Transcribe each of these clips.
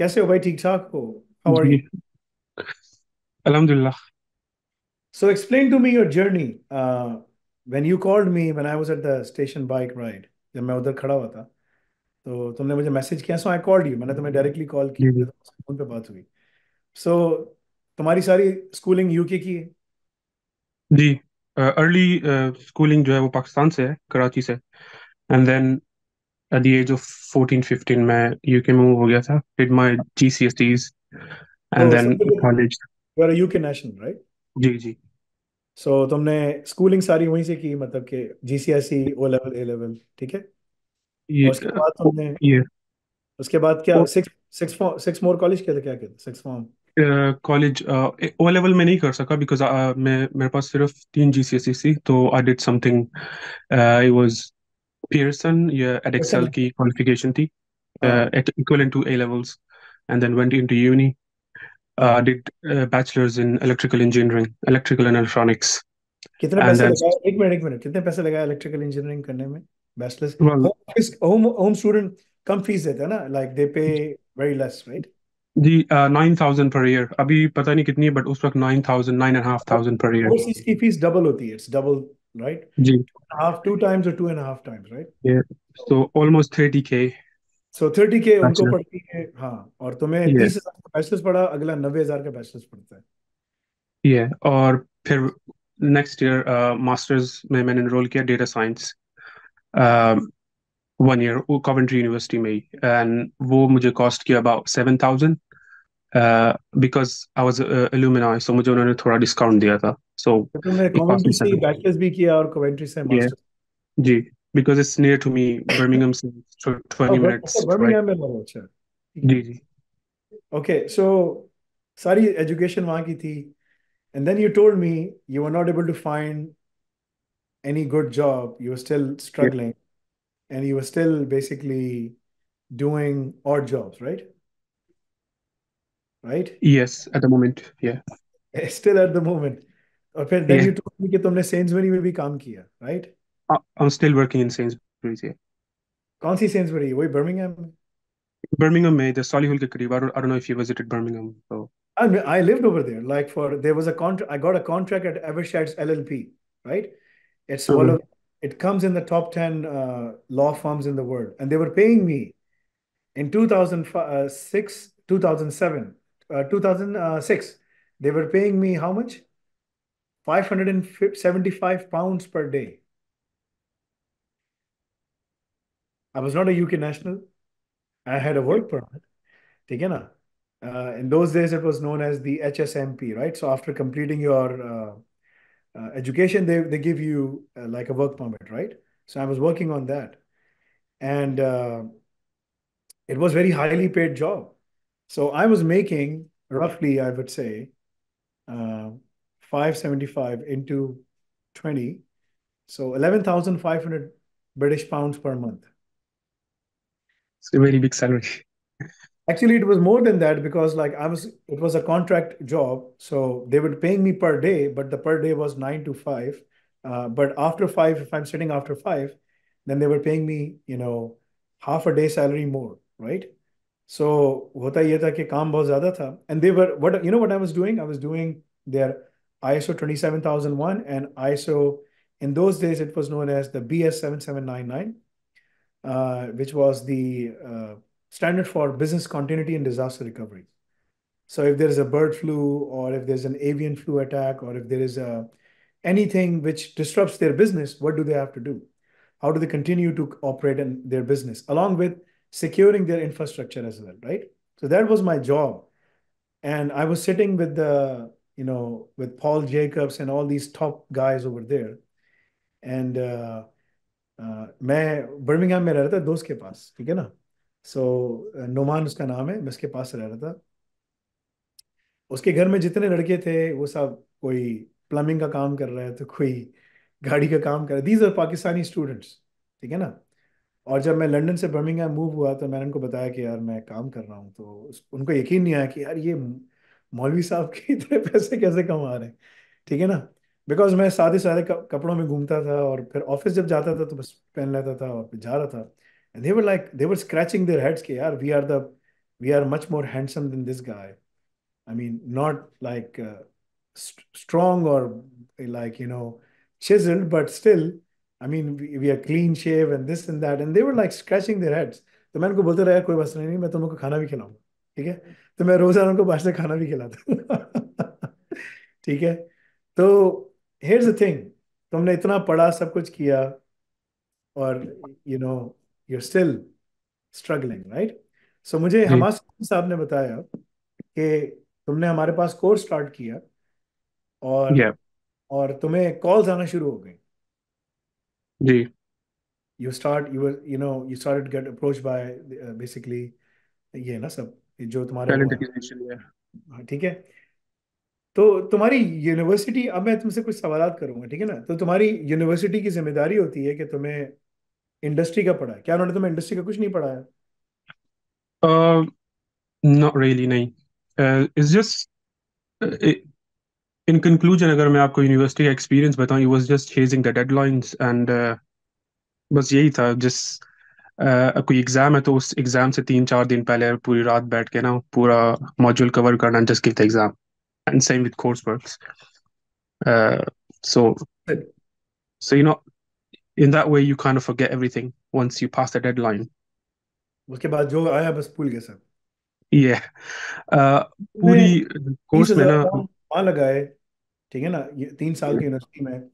कैसे हो भाई ठीक ठाक हो हाउ आर यू अलहमदुल्ला so explain to me your journey when you called me when I was at the station bike ride जब मैं उधर खड़ा हुआ था तो तुमने मुझे मैसेज किया सो आई कॉल्ड यू मैंने तुम्हें डायरेक्टली कॉल किया फोन तो पे बात हुई सो so, तुम्हारी सारी स्कूलिंग यूके की है जी अर्ली uh, स्कूलिंग uh, जो है वो पाकिस्तान से है कराची से and then at the age of 14 15 मैं यूके में हो गया था did my GCSEs and oh, then so college you are a UK national right जी जी सो so, तुमने स्कूलिंग सारी वहीं से की मतलब कि जीसीएसई ओ लेवल ए लेवल ठीक है ये उसके बाद तुमने ये उसके बाद क्या सिक्स सिक्स फॉर्म सिक्स मोर कॉलेज के था क्या किया six form college O level में नहीं कर सका बिकॉज uh, मैं मेरे पास सिर्फ तीन जी सी एस सी थी तो I did something I was Pearson, yeah, at Excel okay. qualification थी, uh, at equivalent to A levels, and then went into uni. Uh, did uh, bachelor's in electrical engineering, electrical and electronics. कितने पैसे लगाए एक minute एक minute कितने पैसे लगाए electrical engineering करने में बैचलर्स होम होम स्टूडेंट कम फीस देते हैं ना like they pay very less right जी नाइन थाउजेंड पर ईयर अभी पता नहीं कितनी है बट उस वक्त nine thousand nine and double होती है right? G. Half two times or two and a half times, right? Yeah. So almost thirty k. So thirty k उनको पढ़ती है हाँ और तुम्हें तीस हजार का bachelor's पढ़ा अगला नब्बे हजार का bachelor's पढ़ता है Yeah. और फिर next year uh, masters में मैंने enroll किया data science one year Coventry university में ही एंड वो मुझे cost किया about seven thousand. Because I was alumni so मुझे उन्होंने थोड़ा डिस्काउंट दिया था सो कमेंट्री भी किया और कमेंट्री से जी because it's near to me birmingham so 20 minutes right. अच्छा जी जी okay so सारी एजुकेशन वहां की थी and then you told me you were not able to find any good job you were still struggling and you were still basically doing odd jobs right right? Yes, at the moment, yeah. Eh, still at the moment. Okay, then yeah. you told me that you Sainsbury में भी काम किया, right? Uh, I'm still working in Sainsbury's, yeah. कौन सी Sainsbury? Birmingham Birmingham the Solihull I don't, know if you visited Birmingham. So. I, mean, I lived over there. Like for, there was a contract, I got a contract at Evershad's LLP, right? It's mm -hmm. of, it comes in the top 10 uh, law firms in the world. And they were paying me in 2006, uh, 2007, uh, 2006, they were paying me how much? 575 pounds per day. I was not a UK national. I had a work permit. ठीक है ना uh, in those days it was known as the HSMP, right? So after completing your uh, uh, education, they, they give you uh, like a work permit, right? So I was working on that. And uh, it was very highly paid job. So I was making roughly, I would say, uh, 575 into 20. So 11,500 British pounds per month. It's a very big salary. Actually, it was more than that because like I was, it was a contract job. So they were paying me per day, but the per day was nine to five. Uh, but after five, if I'm sitting after five, then they were paying me, you know, half a day salary more, right? So hota ye tha ki kaam bahut zyada tha. And they were, what you know what I was doing? I was doing their ISO 27001 and ISO, in those days it was known as the BS 7799, uh, which was the uh, standard for business continuity and disaster recovery. So if there is a bird flu or if there's an avian flu attack or if there is a, anything which disrupts their business, what do they have to do? How do they continue to operate in their business? Along with securing their infrastructure as well, right? So that was my job. And I was sitting with the, you know, with Paul Jacobs and all these top guys over there. And uh, uh, मैं बर्मिंगहाम में रह रहा था दोस्त के so, Noman uh, उसका नाम है मैं उसके पास रह रहा था उसके घर में जितने लड़के थे वो सब कोई प्लम्बिंग का काम कर रहा है तो कोई गाड़ी का काम कर रहा है दीज आर और जब मैं लंदन से बर्मिंग मूव हुआ तो मैंने उनको बताया कि यार मैं काम कर रहा हूँ तो उनको यकीन नहीं आया कि यार ये मौलवी साहब के इतने पैसे कैसे कमा रहे हैं ठीक है ना बिकॉज मैं सादे सादे कपड़ों में घूमता था और फिर ऑफिस जब जाता था तो बस पहन लेता था और फिर जा रहा था and they were like they were scratching their heads के यार we are the we are much more handsome than this guy I mean not like strong or like you know chiselled but still I mean, we, we are clean shave and this and that. And they were like scratching their heads. तो मैं उनको बोलते रहा कोई मसला नहीं मैं तुमको खाना भी खिलाऊंगा ठीक है तो मैं रोजाना उनको बाहर से खाना भी खिलाता ठीक है तो हेयर्स द थिंग तुमने इतना पढ़ा सब कुछ किया और you know you're still struggling right so मुझे हमास साहब ने बताया कि तुमने हमारे पास कोर्स स्टार्ट किया और yeah. और तुम्हें कॉल्स आना शुरू हो गई जी you start you you know you you get approach by basically ये है ना सब जो तुम्हारे टैलेंट एक्विजिशन है ठीक है तो तुम्हारी यूनिवर्सिटी अब मैं तुमसे कुछ सवाल करूंगा ठीक है ना तो तुम्हारी यूनिवर्सिटी की जिम्मेदारी होती है कि तुम्हें इंडस्ट्री का पढ़ा क्या उन्होंने तुम्हें इंडस्ट्री का कुछ नहीं पढ़ाया नॉट uh, रियली नहीं it's uh, just in conclusion अगर मैं आपको यूनिवर्सिटी का एक्सपीरियंस बताऊं was just chasing the deadlines and बस यही था जिस uh, कोई एग्जाम है तो उस एग्जाम से तीन चार दिन पहले पूरी रात बैठ के ना पूरा मॉड्यूल कवर करना just give the exam and same with course works so so you know in that way you kind of everything once you pass the the deadline उसके बाद जो आया बस भूल गया सर ये uh, पूरी कोर्स में ना लगाए ठीक है ना ये तीन साल की यूनिवर्सिटी में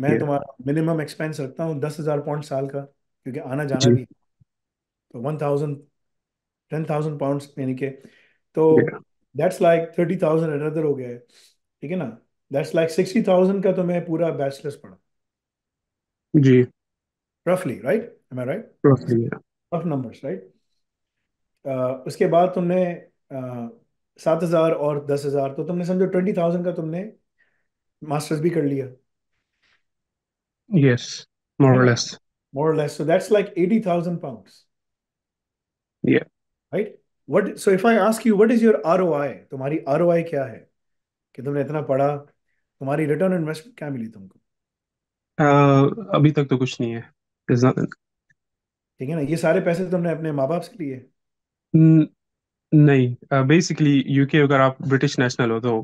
मैं तुम्हारा मिनिमम एक्सपेंस रखता हूँ दस हजार पाउंड साल का क्योंकि आना जाना भी तो one thousand ten thousand pound यानी के तो that's like thirty thousand another हो गया है ठीक है ना दैट्स लाइक सिक्सटी थाउजेंड का तो मैं पूरा बैचलर्स पढ़ा जी रफली right am I right rough numbers right उसके बाद तुमने सात हजार और दस हजार तो तुमने समझो ट्वेंटी थाउजेंड का तुमने मास्टर्स भी कर लिया yes more or less. More or less. So that's like 80,000 pounds. Yeah. Right? What so if I ask you what is your ROI? तुम्हारी ROI क्या है? कि तुमने इतना पढ़ा, तुम्हारी रिटर्न इन्वेस्टमेंट क्या मिली तुमको? Uh, अभी तक तो कुछ नहीं है. There's nothing. ठीक है ना? ये सारे पैसे तुमने अपने माँ-बाप से लिए? नहीं. बेसिकली uh, यूके अगर आप ब्रिटिश नेशनल हो तो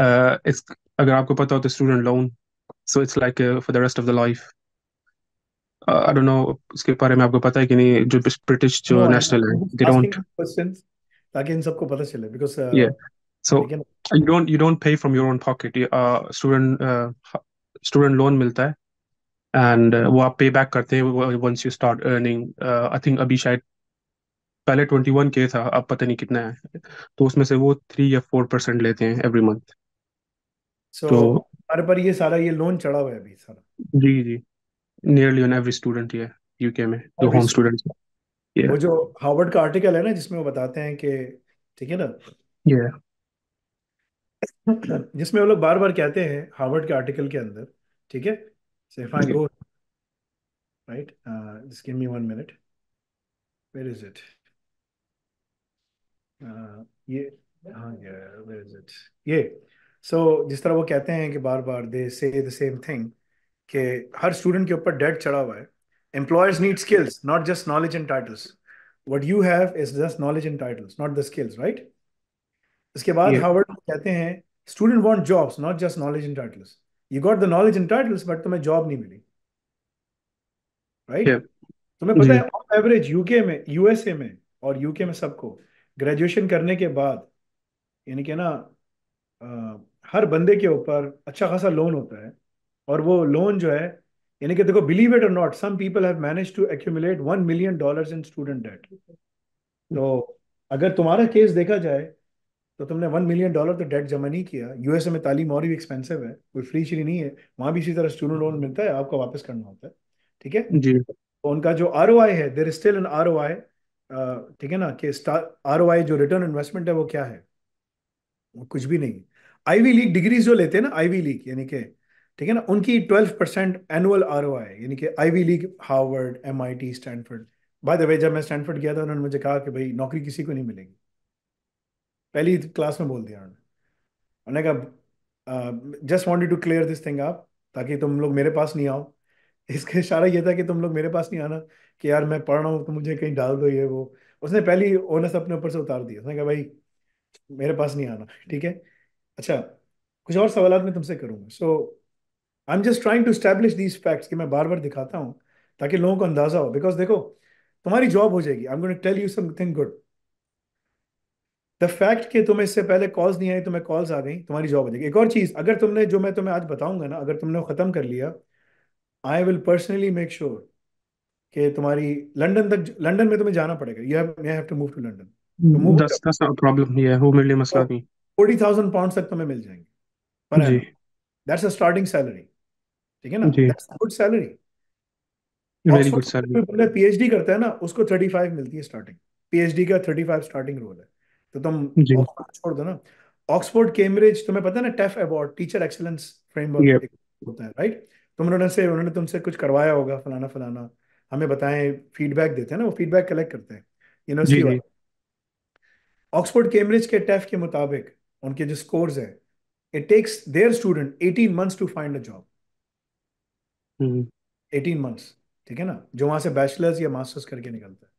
uh, अगर आपको पता हो तो student loan so it's like for the rest of the life I don't know इसके बारे में आपको पता है कि नहीं जो ब्रिटिश जो नेशनल है दे डोंट ताकि इन सबको पता चले बिकॉज़ या so you don't you don't pay from your own pocket student student loan मिलता है एंड uh, वो आप पे बैक करते हैं once you start earning I think अभी शायद पहले 21 के था अब पता नहीं कितना है तो उसमें से वो 3 या 4% लेते हैं एवरी मंथ सो तो हमारे पर ये सारा ये लोन चढ़ा हुआ है अभी सारा जी जी नियरली ऑन एवरी स्टूडेंट ये यूके में जो होम स्टूडेंट्स वो जो हार्वर्ड का आर्टिकल है ना जिसमें वो बताते हैं कि ठीक है ना yeah. जिसमें वो लोग बार बार कहते हैं हार्वर्ड के आर्टिकल के अंदर ठीक है so if go right just give me one minute where is it ये हाँ वेयर इज इट ये सो so, जिस तरह वो कहते हैं कि बार बार दे से द सेम थिंग कि हर स्टूडेंट के ऊपर डेट चढ़ा हुआ है employers need skills not just knowledge and titles what you have is just knowledge and titles not the skills right इसके बाद हार्वर्ड कहते हैं student want jobs not just knowledge and titles you got the knowledge and titles but तुम्हें job नहीं मिली right right? yeah. तुम्हें पता है ऑन एवरेज यूके में यूएसए में और यूके में सबको ग्रेजुएशन करने के बाद यानी कि ना आ, हर बंदे के ऊपर अच्छा खासा लोन होता है और वो लोन जो है यानी कि देखो believe it or not some people have manage to accumulate one million dollars in student debt तो अगर तुम्हारा केस देखा जाए तो तुमने वन मिलियन डॉलर तो डेट जमा नहीं किया यूएसए में तालीम और भी एक्सपेंसिव है कोई फ्री श्री नहीं है वहाँ भी इसी तरह स्टूडेंट लोन मिलता है आपको वापस करना होता है ठीक है जी तो उनका जो आर है there is still an R ठीक है ना कि आर जो रिटर्न इन्वेस्टमेंट है वो क्या है कुछ भी नहीं आईवी लीग डिग्रीज जो लेते हैं ना आईवी लीग यानी के ठीक है ना उनकी twelve percent annual R O I यानी कि Ivy League Harvard M I T Stanford by the way जब मैं स्टैंडफर्ड गया था उन्होंने मुझे कहा कि भाई नौकरी किसी को नहीं मिलेगी पहली क्लास में बोल दिया उन्होंने उन्होंने कहा just wanted to clear this thing आप ताकि तुम लोग मेरे पास नहीं आओ इसका इशारा यह था कि तुम लोग मेरे पास नहीं आना कि यार मैं पढ़ रहा हूँ तो मुझे कहीं डाल दो ये वो उसने पहली ओनस अपने ऊपर से उतार दिया उसने कहा भाई मेरे पास नहीं आना ठीक है अच्छा कुछ और सवाल मैं तुमसे करूंगा so I am just trying to establish these facts कि मैं बार बार दिखाता हूँ ताकि लोगों को अंदाजा हो बिकॉज देखो तुम्हारी जॉब हो जाएगी I am going to tell you something good the fact कि तुम्हें इससे पहले कॉल्स नहीं आई तुम्हें तो कॉल्स आ गई तुम्हारी जॉब हो जाएगी एक और चीज़ अगर तुमने जो मैं तुम्हें आज बताऊंगा ना अगर तुमने ख़त्म कर लिया I will personally make sure कि तुम्हारी लंदन तक लंदन में तुम्हें जाना पड़ेगा you have to move to London pound तो तक तुम्हें तो मिल जाएंगे स्टार्टिंग सैलरी ठीक है ना गुड सैलरी करता है ना उसको थर्टी फाइव मिलती है स्टार्टिंग पीएचडी का थर्टी फाइव स्टार्टिंग रोल है तो तुम छोड़ दो ना ऑक्सफोर्ड केम्ब्रिज तुम्हें पता है ना TEF award teacher excellence framework होता है राइट तुम तो उन्होंने से उन्होंने तुमसे कुछ करवाया होगा फलाना फलाना हमें बताएं फीडबैक देते हैं ना वो फीडबैक कलेक्ट करते हैं यूनिवर्सिटी ऑक्सफोर्ड कैम्ब्रिज के टेफ e के मुताबिक उनके जो स्कोर्स हैं it takes their student 18 months to find a job 18 months ठीक है ना जो वहां से बैचलर्स या मास्टर्स करके निकलता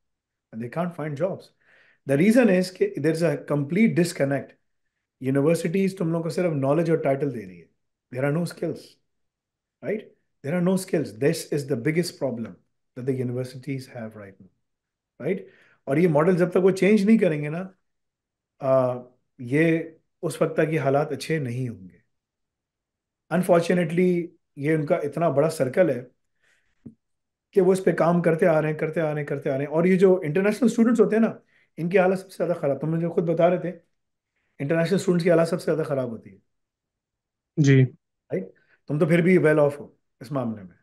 है they can't find jobs the reason is के there is a complete disconnect universities तुम लोग को सिर्फ नॉलेज और टाइटल दे रही है there are no skills right there are no skills this is the biggest problem that the universities have right now right और ये मॉडल जब तक वो चेंज नहीं करेंगे ना आ, ये उस वक्त तक ये हालात अच्छे नहीं होंगे अनफॉर्चुनेटली ये उनका इतना बड़ा सर्कल है कि वो इस पर काम करते आ रहे हैं करते आ रहे हैं करते आ रहे हैं और ये जो इंटरनेशनल स्टूडेंट्स होते हैं ना इनकी हालत सबसे ज़्यादा ख़राब तुम मुझे खुद बता रहे थे इंटरनेशनल स्टूडेंट्स की हालत सबसे ज़्यादा ख़राब होती है जी राइट तुम तो फिर भी वेल ऑफ हो इस मामले में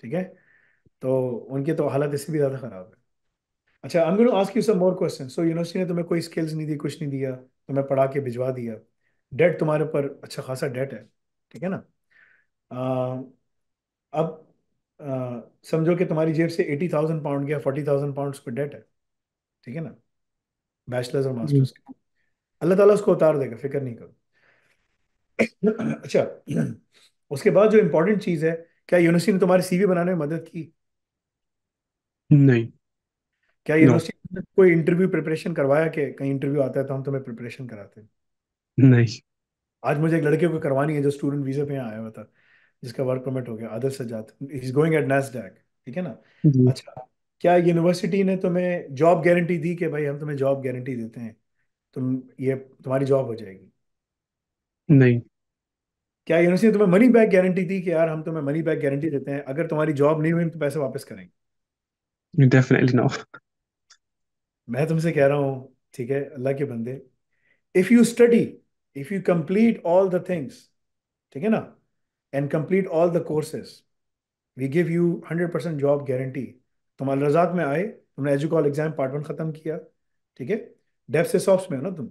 ठीक है तो उनकी तो हालत इससे भी ज़्यादा ख़राब है अच्छा I am going to ask you some more question so university ने तुम्हें कोई स्किल्स नहीं दी कुछ नहीं दिया तुम्हें पढ़ा के भिजवा दिया डेट तुम्हारे ऊपर अच्छा खासा डेट है ठीक है ना uh, अब uh, समझो कि तुम्हारी जेब से एटी थाउजेंड पाउंड या फोर्टी थाउजेंड पाउंड पर डेट है ठीक है ना बैचलर्स और मास्टर्स अल्लाह ताला उसको उतार देगा फिक्र नहीं करो अच्छा उसके बाद जो इम्पोर्टेंट चीज है क्या यूनिवर्सिटी ने तुम्हारी सीवी बनाने में मदद की नहीं क्या यूनिवर्सिटी ने कोई इंटरव्यू प्रिपरेशन करवाया कि कहीं इंटरव्यू आता है तो हम तुम्हें प्रिपरेशन कराते हैं नहीं आज मुझे एक लड़के को करवानी है जो स्टूडेंट वीजा पे आया हुआ था जिसका वर्क परमिट हो गया आदर सजात इज गोइंग एट नैसडैक ठीक है ना अच्छा क्या यूनिवर्सिटी ने तुम्हें जॉब गारंटी दी कि भाई हम तुम्हें जॉब गारंटी देते हैं तुम ये तुम्हारी जॉब हो जाएगी नहीं क्या यूनिवर्सिटी तुम्हें मनी बैक गारंटी दी कि यार हम तुम्हें मनी बैक गारंटी देते हैं अगर तुम्हारी जॉब नहीं हुई तो पैसे वापस करेंगे डेफिनेटली नॉट मैं तुमसे कह रहा हूं ठीक है अल्लाह के बंदे if you study if you complete all the things ठीक है ना and complete all the courses we give you hundred percent job guarantee तुम अलरजात में आए तुमने एजुकॉल एग्जाम पार्ट वन खत्म किया ठीक है डेफ से सॉफ्ट में हो ना तुम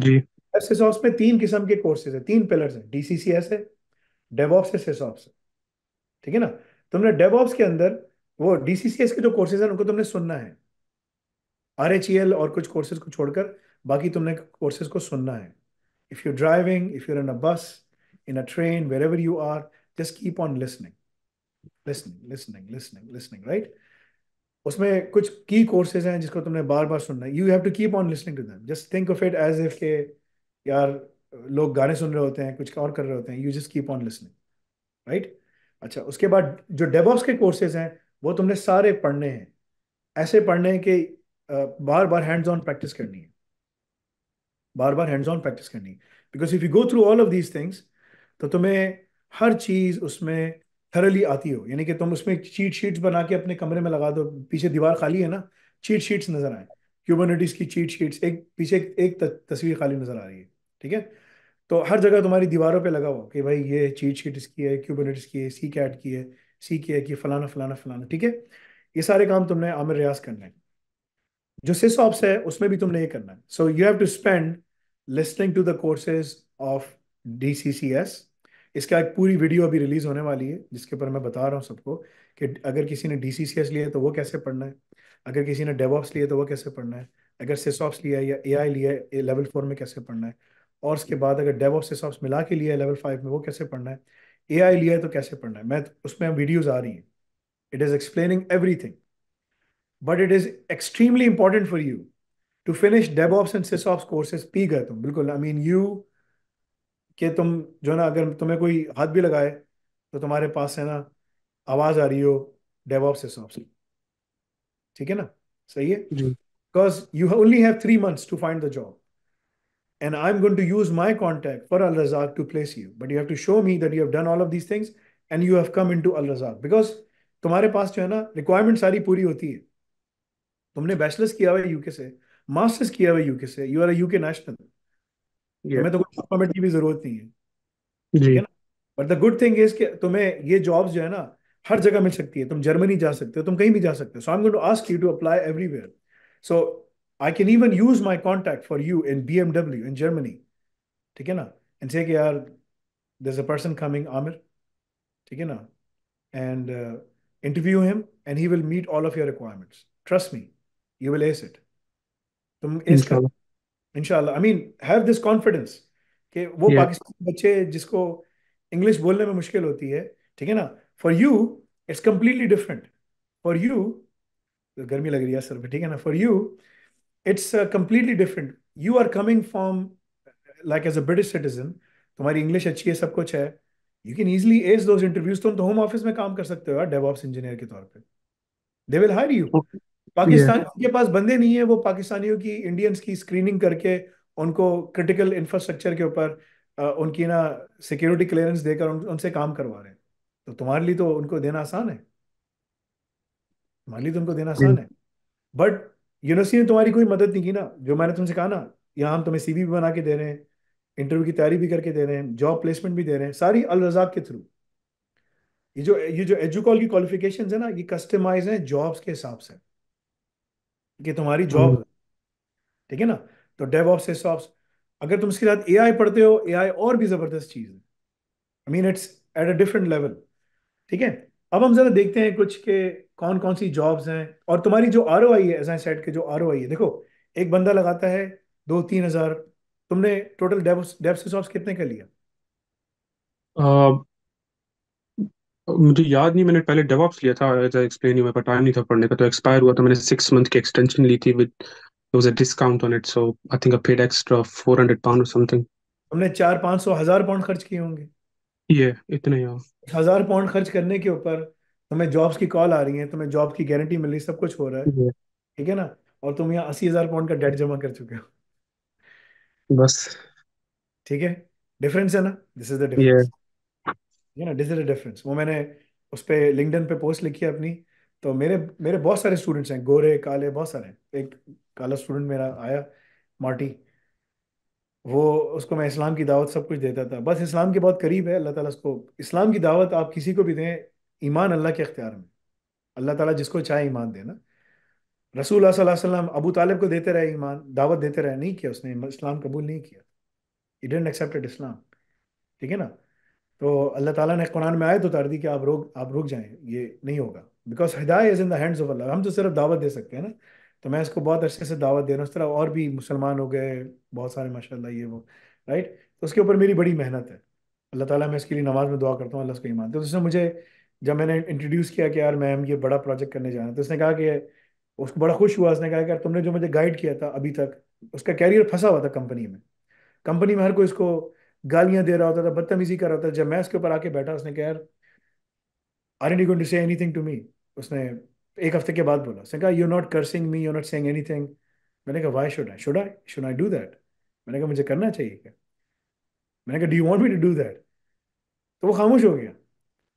जी डेफ से सॉफ्ट में तीन किस्म के कोर्सेज है तीन पिलर्स हैं डीसीसीएस है डेवऑप्स है सेसॉप्स है ठीक है ना तुमने डेवऑप्स के अंदर वो डीसीसीएस के जो कोर्सेज है उनको तुमने सुनना है आर एच ई एल और कुछ कोर्सेज को छोड़कर बाकी तुमने कोर्सेज को सुनना है if you driving if you in a bus in a train wherever you are just keep on listening listening listening listening listening right उसमें कुछ की कोर्सेज हैं जिसको तुमने बार बार सुनना है you have to keep on listening to them just think of it as if के यार लोग गाने सुन रहे होते हैं कुछ और कर रहे होते हैं you just keep on listening right अच्छा उसके बाद जो डेवॉप्स के कोर्सेज हैं वो तुमने सारे पढ़ने हैं ऐसे पढ़ने हैं कि बार बार हैंड्स ऑन प्रैक्टिस करनी है बार बार हैंड्स ऑन प्रैक्टिस करनी है because if you go through all of these things तो तुम्हें हर चीज़ उसमें थरली आती हो यानी कि तुम उसमें चीट शीट्स बना के अपने कमरे में लगा दो पीछे दीवार खाली है ना चीट शीट्स नजर आए क्यूबनिटीज की चीट शीट्स एक पीछे एक तस्वीर खाली नजर आ रही है ठीक है तो हर जगह तुम्हारी दीवारों पे लगा हो कि भाई ये चीट शीट इसकी है क्यूबनिटीज की है सी कैट की है सी की है कि फलाना फलाना फलाना ठीक है ये सारे काम तुमने आमिर रियाज करना है जो सिस ऑप्स है उसमें भी तुमने ये करना है so you have to spend listening to the courses of D C C S इसका एक पूरी वीडियो अभी रिलीज होने वाली है जिसके ऊपर मैं बता रहा हूँ सबको कि अगर किसी ने डी सी सी एस लिया है तो वो कैसे पढ़ना है अगर किसी ने डेवॉप्स लिया है तो वो कैसे पढ़ना है अगर सिस ऑप्स लिया है या ए आई लिया है लेवल फोर में कैसे पढ़ना है और उसके बाद अगर डेव ऑफ सिस ऑप्स मिला के लिया है लेवल फाइव में वो कैसे पढ़ना है ए आई लिया है तो कैसे पढ़ना है मैं उसमें वीडियोज़ आ रही हैं it is explaining everything but it is extremely important for you to finish DevOps and SysOps courses. I mean, you, if you have a hand, you have you have a voice in DevOps and SysOps. Because you only have three months to find the job. And I'm going to use my contact for Al Razak to place you. But you have to show me that you have done all of these things and you have come into Al Razak. Because requirements are requirements. तुमने bachelors किया हुआ है UK से masters किया हुआ है UK से you are UK national तुम्हें तो कोई परमिट की भी जरूरत नहीं है ठीक है ना but the good thing is कि तुम्हें ये जॉब्स जो है ना हर जगह मिल सकती है तुम जर्मनी जा सकते हो तुम कहीं भी जा सकते हो so I am to ask you to apply everywhere so I can even use my contact for you in BMW in Germany ठीक है ना एंड से कि यार there a person coming Aamir ठीक है ना and interview him and he will meet all of your requirements trust me you will ace it तुम ace कर इंशाल्लाह I mean have this confidence कि वो yeah. पाकिस्तानी बच्चे जिसको इंग्लिश बोलने में मुश्किल होती है ठीक है ना for you it's completely different for you गर्मी लग रही है सर पे ठीक है ना for you it's completely different you are coming from like as a British citizen तुम्हारी इंग्लिश अच्छी है सब कुछ है यू कैन ईजिली एज दो इंटरव्यूज तुम तो होम ऑफिस में काम कर सकते हो यार डेवॉप्स इंजीनियर के तौर पर they will hire you Pakistan के पास बंदे नहीं है वो पाकिस्तानियों की इंडियंस की स्क्रीनिंग करके उनको क्रिटिकल इंफ्रास्ट्रक्चर के ऊपर उनकी ना सिक्योरिटी क्लियरेंस देकर उन, उनसे काम करवा रहे हैं तो तुम्हारे लिए तो उनको देना आसान है तुम्हारे लिए तो उनको देना आसान hmm. है बट यूनिवर्सिटी ने तुम्हारी कोई मदद नहीं की ना जो मैंने तुमसे कहा ना यहाँ हम तुम्हें सीवी भी बना के दे रहे हैं इंटरव्यू की तैयारी भी करके दे रहे हैं जॉब प्लेसमेंट भी दे रहे हैं सारी अल रजाक के थ्रू ये जो ये जो एजुकॉल की क्वालिफिकेशन है ना ये कस्टमाइज है जॉब्स के हिसाब से कि तुम्हारी जॉब हम्म। ठीक है ना तो डेव ऑफ से ऑप्स अगर तुम इसके साथ ए पढ़ते हो ए और भी जबरदस्त चीज है I mean it's at a different level ठीक है अब हम जरा देखते हैं कुछ के कौन कौन सी जॉब्स हैं और तुम्हारी जो आर है एस आई सेट के जो आर है देखो एक बंदा लगाता है दो तीन हजार तुमने टोटल डेव डेव से कितने का लिया मुझे याद नहीं मैंने पहले डेवॉप्स लिया था एज आई एक्सप्लेन यू मेरे पास टाइम नहीं था पढ़ने का तो एक्सपायर हुआ था तो मैंने सिक्स मंथ की एक्सटेंशन ली थी with there was a discount on it so i think i paid extra 400 pound or something हमने चार पाँच सौ हजार पाउंड खर्च किए होंगे ये इतने यार हजार पाउंड खर्च करने के ऊपर तुम्हें जॉब्स की कॉल आ रही है तुम्हें जॉब की गारंटी मिल रही सब कुछ हो रहा है ठीक है ना और तुम यहाँ अस्सी हजार पाउंड का डेट जमा कर चुके हो बस ठीक है डिफरेंस है ना this is the difference you know digital difference वो मैंने उस पर लिंकडन पे पोस्ट लिखी है अपनी तो मेरे मेरे बहुत सारे स्टूडेंट्स हैं गोरे काले बहुत सारे एक काला स्टूडेंट मेरा आया मार्टी वो उसको मैं इस्लाम की दावत सब कुछ देता था बस इस्लाम के बहुत करीब है अल्लाह ताला उसको इस्लाम की दावत आप किसी को भी दें ईमान अल्लाह के अख्तियार में अल्लाह ताला जिसको चाहे ईमान देना रसूल वसल्लम अबू तालिब को देते रहे ईमान दावत देते रहे नहीं किया उसने इस्लाम कबूल नहीं किया ही एक्सेप्टेड इस्लाम ठीक है ना तो अल्लाह ताला ने कुरान में आयत उतार दी कि आप रोक आप रुक जाएं ये नहीं होगा बिकॉज हिदाय is in the hands of अल्लाह हम तो सिर्फ दावत दे सकते हैं ना तो मैं इसको बहुत अच्छे से दावत दे रहा हूँ उस तरह और भी मुसलमान हो गए बहुत सारे माशाल्लाह ये वो राइट तो उसके ऊपर मेरी बड़ी मेहनत है अल्लाह ताला मैं इसके लिए नमाज में दुआ करता हूँ अल्लाह उसको ईमान तो उसने मुझे जब मैंने इंट्रोड्यूस किया कि यार मैम ये बड़ा प्रोजेक्ट करने जाना तो उसने कहा कि उसको बड़ा खुश हुआ उसने कहा कि यार तुमने जो मुझे गाइड किया था अभी तक उसका कैरियर फंसा हुआ था कंपनी में कंपनी में हर कोई इसको गालियां दे रहा होता था बदतमीजी कर रहा था जब मैं उसके ऊपर आके बैठा उसने कहा are and to say anything to me उसने एक हफ्ते के बाद बोला उसने कहा you not cursing me you not saying anything मैंने कहा why should I should I should I do that मैंने कहा मुझे करना चाहिए क्या मैंने कहा do you want me to do that तो वो खामोश हो गया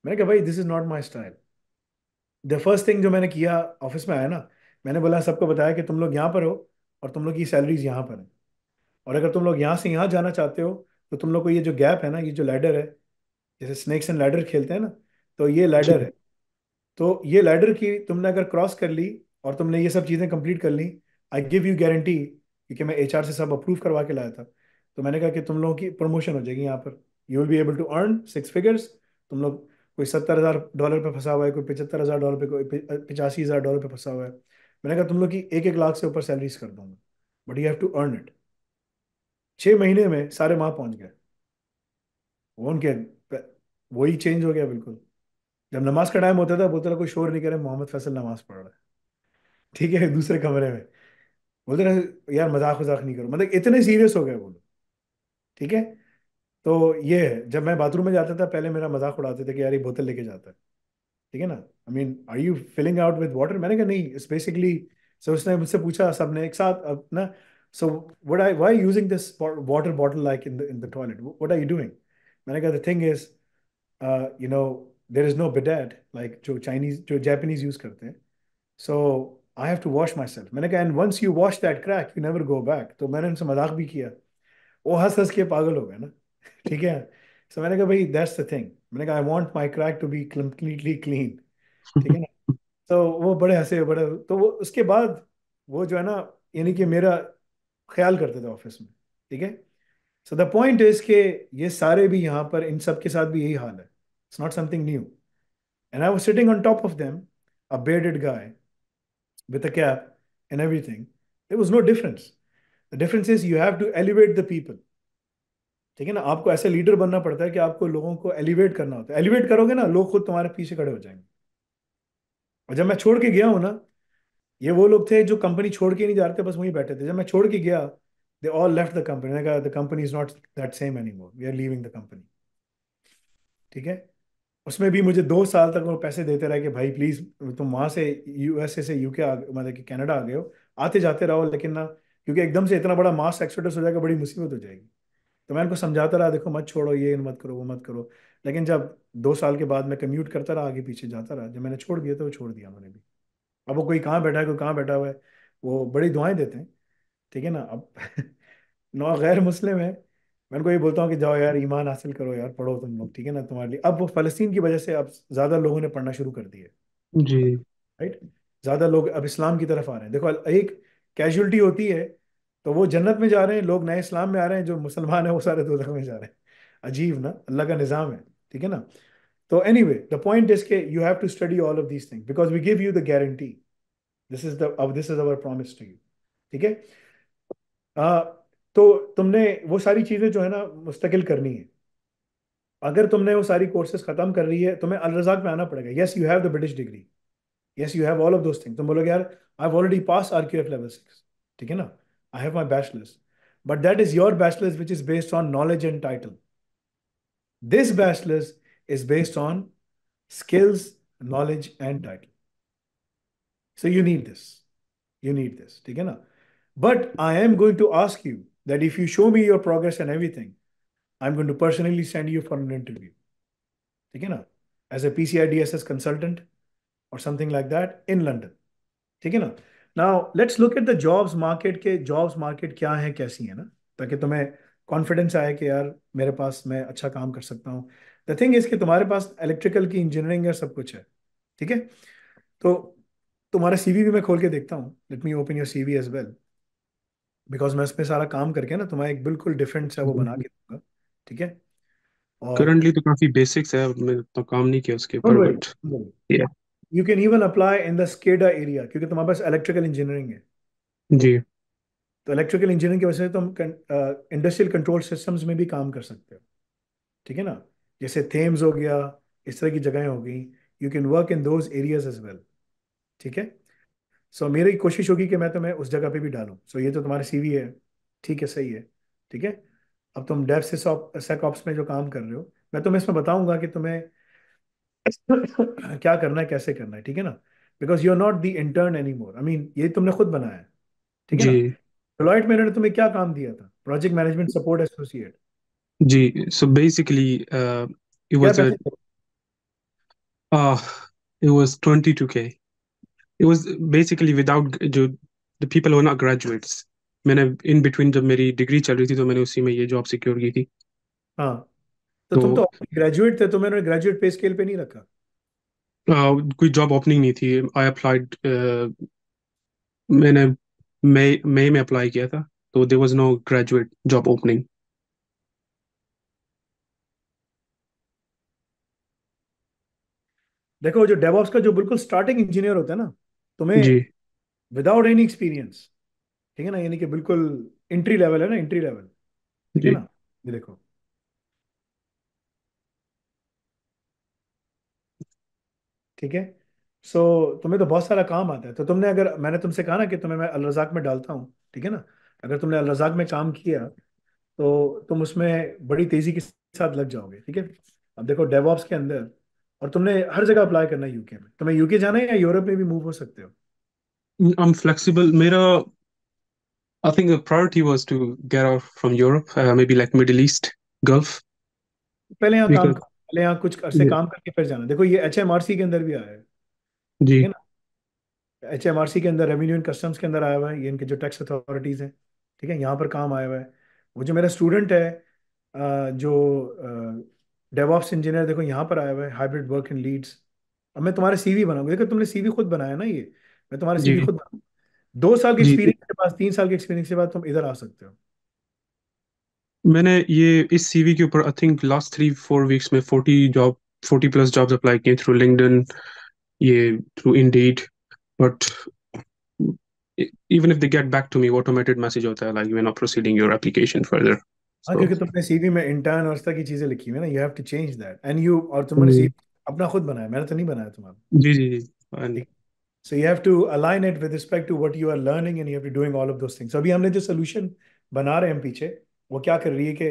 मैंने कहा भाई this is not my style the first thing जो मैंने किया ऑफिस में आया ना मैंने बोला सबको बताया कि तुम लोग यहाँ पर हो और तुम लोग की सैलरीज यहाँ पर हैं और अगर तुम लोग यहाँ से यहाँ जाना चाहते हो तो तुम लोग को ये जो गैप है ना ये जो लैडर है जैसे स्नेक्स एंड लैडर खेलते हैं ना तो ये लैडर है तो ये लैडर की तुमने अगर क्रॉस कर ली और तुमने ये सब चीज़ें कंप्लीट कर ली आई गिव यू गारंटी क्योंकि मैं एच से सब अप्रूव करवा के लाया था तो मैंने कहा कि तुम लोगों की प्रमोशन हो जाएगी यहाँ पर you will be able to earn six figures तुम लोग कोई सत्तर हज़ार डॉलर पे फंसा हुआ है कोई पचहत्तर हज़ार डॉलर पे कोई पचासी हज़ार डॉलर पे फंसा हुआ है मैंने कहा तुम लोग की एक एक लाख से ऊपर सैलरीज कर दूंगा but you have to earn it छह महीने में सारे माँ पहुंच गए वो उनके वही चेंज हो गया बिल्कुल जब नमाज का टाइम होता था बोलते रहे कोई शोर नहीं करे मोहम्मद फैसल नमाज पढ़ रहा है ठीक है दूसरे कमरे में बोलते रहे यार मजाक वजाक नहीं करो मतलब इतने सीरियस हो गए वो लोग ठीक है तो ये है जब मैं बाथरूम में जाता था पहले मेरा मजाक उड़ाते थे कि यार ये बोतल लेके जाता है ठीक है ना I mean are you filling out with water मैंने कहा नहीं बेसिकली सर उसने मुझसे पूछा सबने एक साथ अपना So what I why are you using this water bottle like in the in the toilet? What are you doing? Manika, the thing is, uh, you know, there is no bidet like जो Chinese जो Japanese use करते So I have to wash myself. मैंने and once you wash that crack, you never go back. So I उनसे मजाक भी किया. वो हंस हंस के पागल ठीक है. So मैंने कहा that's the thing. मैंने I want my crack to be completely clean. ठीक है ना. So वो बड़े हंसे बड़े So उसके बाद वो जो है ना यानी कि मेरा ख्याल करते थे ऑफिस में ठीक है सो द पॉइंट इज के ये सारे भी यहाँ पर इन सब के साथ भी यही हाल है it's not something new and I was sitting on top of them a bearded guy with a cap and everything there was no difference the difference is you have to elevate the people ठीक है ना आपको ऐसे leader बनना पड़ता है कि आपको लोगों को एलिवेट करना होता है एलिवेट करोगे ना लोग खुद तुम्हारे पीछे खड़े हो जाएंगे और जब मैं छोड़ के गया हूँ ना ये वो लोग थे जो कंपनी छोड़ के नहीं जा रहे थे बस वहीं बैठे थे जब मैं छोड़ के गया they all left the company मैंने कहा the company is not that same any more we are leaving the company ठीक है उसमें भी मुझे दो साल तक वो पैसे देते रहे कि भाई प्लीज़ तुम वहाँ से यूएसए से यूके मतलब कि कनाडा आ गए हो आते जाते रहो लेकिन ना क्योंकि एकदम से इतना बड़ा मास एक्सोडस हो जाएगा बड़ी मुसीबत हो जाएगी तो मैं उनको समझाता रहा देखो मत छोड़ो ये मत करो वो मत करो लेकिन जब दो साल के बाद मैं कम्यूट करता रहा आगे पीछे जाता रहा जब मैंने छोड़ दिया तो वो छोड़ दिया उन्होंने भी अब वो कोई कहाँ बैठा है कोई कहाँ बैठा हुआ है वो बड़ी दुआएं देते हैं ठीक है ना अब नौ गैर मुस्लिम है मैं उनको ये बोलता हूँ कि जाओ यार ईमान हासिल करो यार पढ़ो तुम लोग ठीक है ना तुम्हारे लिए अब वो फलस्तीन की वजह से अब ज़्यादा लोगों ने पढ़ना शुरू कर दिया जी राइट ज़्यादा लोग अब इस्लाम की तरफ आ रहे हैं देखो एक कैजुअलिटी होती है तो वो जन्नत में जा रहे हैं लोग नए इस्लाम में आ रहे हैं जो मुसलमान है वो सारे दो में जा रहे हैं अजीब ना अल्लाह का निज़ाम है ठीक है ना So anyway, the point is that you have to study all of these things because we give you the guarantee. This is the this is our promise to you. ठीक है uh, तो तुमने वो सारी चीजें जो है ना मुस्तकिल करनी है अगर तुमने वो सारी कोर्सेज खत्म कर रही है तुम्हें अलरजाक में आना पड़ेगा yes you have the British degree yes you have all of those thing तुम बोलोगे यार I have already pass R Q F level six ठीक है ना I have my bachelors but that is your bachelors which is based on knowledge and title this bachelors is based on skills, knowledge, and title. So you need this. You need this. But I am going to ask you that if you show me your progress and everything, I'm going to personally send you for an interview. As a PCI DSS consultant or something like that in London. Now let's look at the jobs market What is the jobs market So that you have confidence that I can do कि यार मेरे the thing is कि तुम्हारे पास electrical की engineering और सब कुछ है ठीक है तो तुम्हारा सीवी भी मैं खोल के देखता हूँ let me open your CV as well because मैं उसमें सारा काम करके ना तुम्हारा एक बिल्कुल डिफरेंट सा वो बना के दूंगा ठीक है और करंटली तो काफी बेसिक्स है मैं तो काम नहीं किया उसके ऊपर but you can even apply in the SCADA area क्योंकि तुम्हारे पास इलेक्ट्रिकल इंजीनियरिंग है जी तो इलेक्ट्रिकल इंजीनियरिंग की वजह से तुम इंडस्ट्रियल कंट्रोल सिस्टम्स में भी काम कर सकते हो ठीक है ना जैसे थेम्स हो गया इस तरह की जगहें हो गई you can work in those areas as well ठीक है सो so, मेरी कोशिश होगी कि मैं तुम्हें उस जगह पे भी डालूं सो so, ये तो तुम्हारे सी है ठीक है सही है ठीक है अब तुम डेफ से ऑप्स में जो काम कर रहे हो मैं तुम्हें इसमें बताऊंगा कि तुम्हें क्या करना है कैसे करना है ठीक है ना because you are not the intern any more I mean ये तुमने खुद बनाया है ठीक है डिलॉइट तुम्हें क्या काम दिया था प्रोजेक्ट मैनेजमेंट सपोर्ट एसोसिएट जी सो बेसिकली इट वाज क्या was a पैसे थे? uh, it was 22K. It was basically without जो the people who not graduates मैंने इन बिटवीन जब मेरी डिग्री चल रही थी तो मैंने उसी में ये जॉब सिक्योर की थी हाँ तो तो तुम तो ग्रेजुएट तो थे तो मैंने ग्रेजुएट पे स्केल पे नहीं रखा आ, कोई जॉब ओपनिंग नहीं थी आई अप्लाइड uh, मैंने मई मई में अप्लाई किया था तो there was no graduate job opening देखो जो डेवॉप्स का जो बिल्कुल स्टार्टिंग इंजीनियर होता है ना तुम्हें विदाउट एनी एक्सपीरियंस ठीक है ना यानी कि बिल्कुल इंट्री लेवल है ना इंट्री लेवल ठीक है जी ना ये देखो ठीक है सो तुम्हें तो बहुत सारा काम आता है तो तुमने अगर मैंने तुमसे कहा ना कि तुम्हें मैं अलरजाक में डालता हूँ ठीक है ना अगर तुमने अलरजाक में काम किया तो तुम उसमें बड़ी तेजी के साथ लग जाओगे ठीक है अब देखो डेवॉप्स के अंदर और तुमने हर जगह अप्लाई करना है यूके में तुम्हें यूके जाना है या यूरोप में भी मूव हो सकते हो I'm flexible. मेरा I think the priority was to get out from Europe, uh, maybe like Middle East, Gulf. पहले यहाँ काम पहले यहाँ कुछ अरसे काम करके फिर जाना देखो ये एचएमआरसी के अंदर भी आया है जी ठीक है ना सी के अंदर रेवेन्यू एंड कस्टम्स के अंदर आया हुआ है ये इनके जो टैक्स अथॉरिटीज हैं ठीक है यहाँ पर काम आया हुआ है वो जो मेरा स्टूडेंट है uh, जो uh, डेवॉप्स इंजीनियर देखो यहाँ पर आया हुआ है हाइब्रिड वर्क इन लीड्स अब मैं तुम्हारे सीवी बनाऊंगा देखो तुमने सीवी खुद बनाया ना ये मैं तुम्हारा सीवी खुद बनाऊंगा दो साल के एक्सपीरियंस के पास तीन साल के एक्सपीरियंस के बाद तुम इधर आ सकते हो मैंने ये इस सीवी के ऊपर I think last three four weeks में forty job forty plus jobs apply किए थ्रू लिंकडन ये through Indeed but even if they get back to me automated message hota hai like we're not proceeding your application further हाँ क्योंकि तुमने CV में intern और की चीजें लिखी हुई है ना you have to change that and you और तुमने जी अपना खुद बनाया मैंने तो नहीं बनाया तुम्हारा जी जी जी so you have to align it with respect to what you are learning and you have to doing all of those things अभी हमने जो सोल्यूशन बना रहे हैं पीछे वो क्या कर रही है कि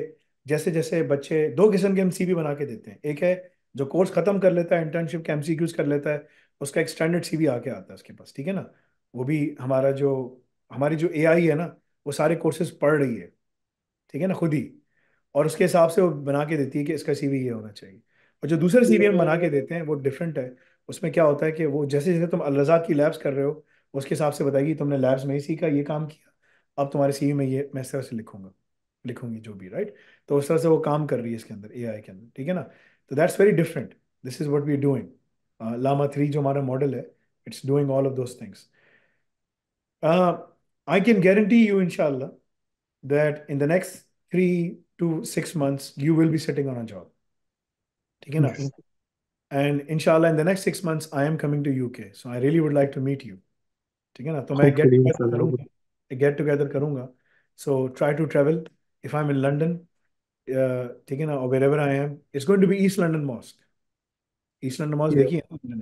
जैसे जैसे बच्चे दो किस्म के हम सी बना के देते हैं एक है जो कोर्स खत्म कर लेता है इंटर्नशिप के एम कर लेता है उसका एक स्टैंडर्ड सी आके आता है उसके पास ठीक है ना वो भी हमारा जो हमारी जो ए है ना वो सारे कोर्सेज पढ़ रही है ठीक है ना खुद ही और उसके हिसाब से वो बना के देती है कि इसका सीवी ये होना चाहिए और जो दूसरे सीवी हम बना के देते हैं वो डिफरेंट है उसमें क्या होता है कि वो जैसे जैसे तुम अलजा की लैब्स कर रहे हो उसके हिसाब से बताएगी तुमने लैब्स में ही सीखा ये काम किया अब तुम्हारे सीवी में ये मैं इस तरह से लिखूंगा लिखूंगी जो भी राइट तो उस तरह से वो काम कर रही है इसके अंदर ए के अंदर ठीक है ना तो that's very different this is what we doing Llama three जो हमारा मॉडल है it's doing all of those things I can guarantee you इनशाला that in the next three to six months, you will be sitting on a job. Take yes. And inshallah, in the next six months, I am coming to UK. So I really would like to meet you. So I get together, get together karunga. So try to travel. If I'm in London, uh, or wherever I am, it's going to be East London Mosque. East London Mosque. Yeah. Yeah.